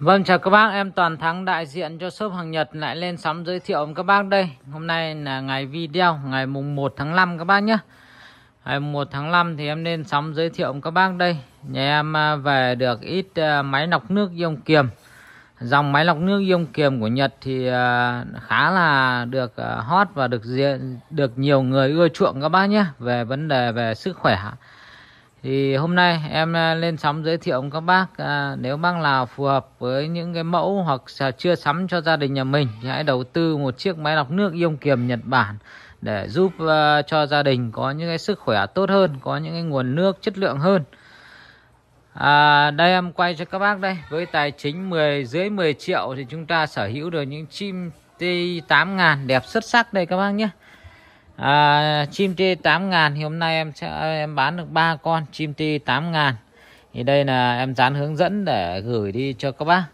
Vâng chào các bác, em Toàn Thắng đại diện cho shop hàng Nhật lại lên sóng giới thiệu với các bác đây. Hôm nay là ngày video ngày mùng 1 tháng 5 các bác nhé. Ngày 1 tháng 5 thì em lên sóng giới thiệu với các bác đây. Nhà em à, về được ít à, máy lọc nước ion kiềm. Dòng máy lọc nước ion kiềm của Nhật thì à, khá là được hot và được diện được nhiều người ưa chuộng các bác nhé về vấn đề về sức khỏe thì hôm nay em à, lên sóng giới thiệu với các bác à, nếu bác nào phù hợp với những cái mẫu hoặc chưa sắm cho gia đình nhà mình thì hãy đầu tư một chiếc máy lọc nước ion kiềm Nhật Bản để giúp uh, cho gia đình có những cái sức khỏe tốt hơn có những cái nguồn nước chất lượng hơn à, đây em quay cho các bác đây với tài chính 10 dưới 10 triệu thì chúng ta sở hữu được những chim T 8 ngàn đẹp xuất sắc đây các bác nhé à, chim ti 8 ngàn thì hôm nay em sẽ em bán được ba con chim ti 8 ngàn thì đây là em dán hướng dẫn để gửi đi cho các bác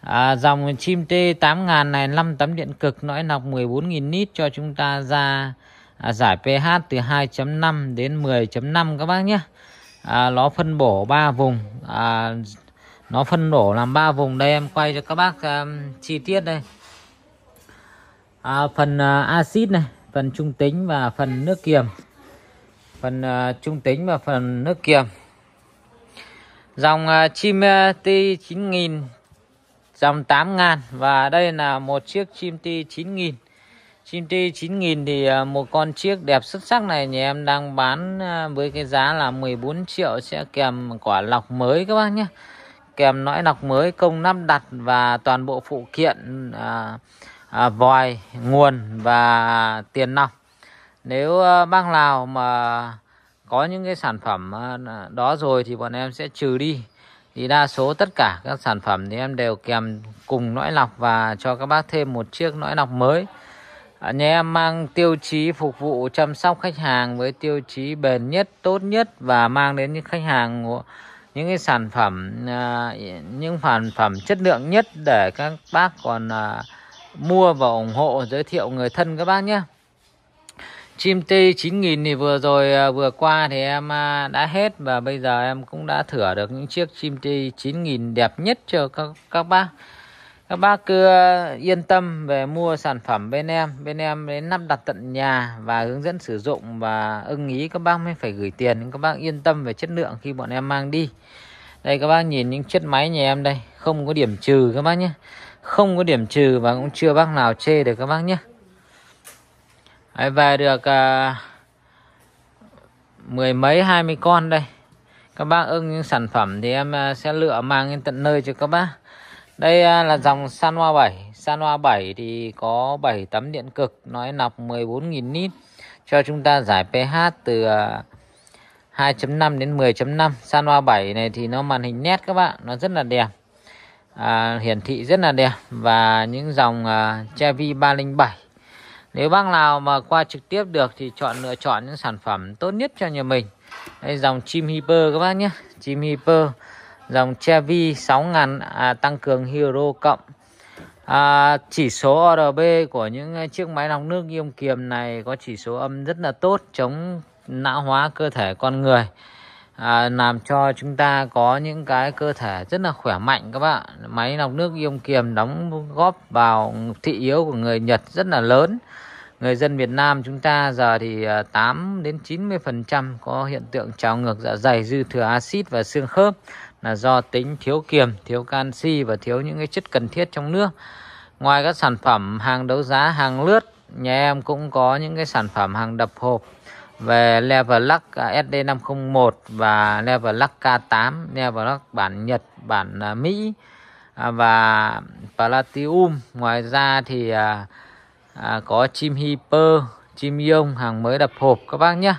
à, dòng chim ti 8 ngàn này 5 tấm điện cực nõi nọc 14.000 nít cho chúng ta ra à, giải pH từ 2.5 đến 10.5 các bác nhé à, nó phân bổ 3 vùng à, nó phân bổ làm 3 vùng đây em quay cho các bác um, chi tiết đây à, phần uh, axit này phần trung tính và phần nước kiềm phần uh, trung tính và phần nước kiềm dòng uh, chim uh, ti 9000 dòng 8000 và đây là một chiếc chim ti 9000 chim ti 9000 thì uh, một con chiếc đẹp xuất sắc này nhà em đang bán uh, với cái giá là 14 triệu sẽ kèm quả lọc mới các bác nhé kèm nõi lọc mới công lắp đặt và toàn bộ phụ kiện uh, à, vòi nguồn và tiền nòng nếu ờ, bang nào mà có những cái sản phẩm ờ, đó rồi thì bọn em sẽ trừ đi thì đa số tất cả các sản phẩm thì em đều kèm cùng lõi lọc và cho các bác thêm một chiếc lõi lọc mới à, nhà em mang tiêu chí phục vụ chăm sóc khách hàng với tiêu chí bền nhất tốt nhất và mang đến những khách hàng những cái sản phẩm à, những sản phẩm chất lượng nhất để các bác còn à, mua và ủng hộ giới thiệu người thân các bác nhé chim t 9000 thì vừa rồi à, vừa qua thì em à, đã hết và bây giờ em cũng đã thử được những chiếc chim t 9000 đẹp nhất cho các các bác các bác cứ à, yên tâm về mua sản phẩm bên em bên em đến lắp đặt tận nhà và hướng dẫn sử dụng và ưng ý các bác mới phải gửi tiền các bác yên tâm về chất lượng khi bọn em mang đi đây các bác nhìn những chiếc máy nhà em đây không có điểm trừ các bác nhé không có điểm trừ và cũng chưa bác nào chê được các bác nhé Đấy, về được à, mười mấy hai mươi con đây các bác ưng những sản phẩm thì em à, sẽ lựa mang đến tận nơi cho các bác đây à, là dòng san hoa 7 san hoa 7 thì có 7 tấm điện cực nói nọc 14.000 nít cho chúng ta giải pH từ à, 2.5 đến 10.5 san hoa 7 này thì nó màn hình nét các bạn nó rất là đẹp à, hiển thị rất là đẹp và những dòng à, Chevy 307 nếu bác nào mà qua trực tiếp được thì chọn lựa chọn những sản phẩm tốt nhất cho nhà mình đây dòng chim hyper các bác nhé chim hyper dòng Chevy 6000 à, tăng cường Hero cộng à, chỉ số ORB của những chiếc máy lọc nước ion kiềm này có chỉ số âm rất là tốt chống não hóa cơ thể con người à, làm cho chúng ta có những cái cơ thể rất là khỏe mạnh các bạn máy lọc nước ion kiềm đóng góp vào thị yếu của người Nhật rất là lớn người dân Việt Nam chúng ta giờ thì 8 à, đến 90 phần trăm có hiện tượng trào ngược dạ dày dư thừa axit và xương khớp là do tính thiếu kiềm thiếu canxi và thiếu những cái chất cần thiết trong nước ngoài các sản phẩm hàng đấu giá hàng lướt nhà em cũng có những cái sản phẩm hàng đập hộp về level lock à, SD501 và level lock K8, lock bản Nhật, bản à, Mỹ à, và Platinum. Ngoài ra thì à, à, có chim Hyper, chim Yông hàng mới đập hộp các bác nhé.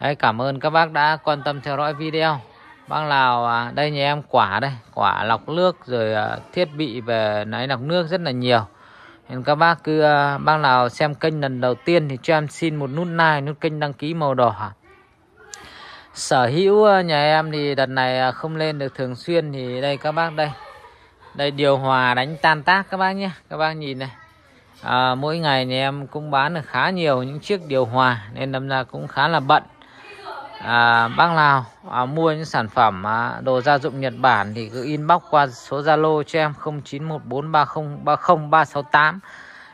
Đấy, cảm ơn các bác đã quan tâm theo dõi video. Bác nào à, đây nhà em quả đây, quả lọc nước rồi à, thiết bị về nãy lọc nước rất là nhiều nên các bác cứ ờ, bác nào xem kênh lần đầu tiên thì cho em xin một nút like nút kênh đăng ký màu đỏ sở hữu ờ, nhà em thì đợt này ờ, không lên được thường xuyên thì đây các bác đây đây điều hòa đánh tan tác các bác nhé các bác nhìn này à, mỗi ngày thì em cũng bán được khá nhiều những chiếc điều hòa nên đâm ra cũng khá là bận à, bác nào à, mua những sản phẩm à, đồ gia dụng Nhật Bản thì cứ inbox qua số Zalo cho em 0914303038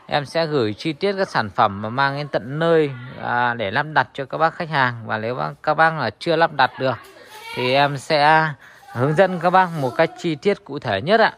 em sẽ gửi chi tiết các sản phẩm mà mang đến tận nơi à, để lắp đặt cho các bác khách hàng và nếu các bác là chưa lắp đặt được thì em sẽ hướng dẫn các bác một cách chi tiết cụ thể nhất ạ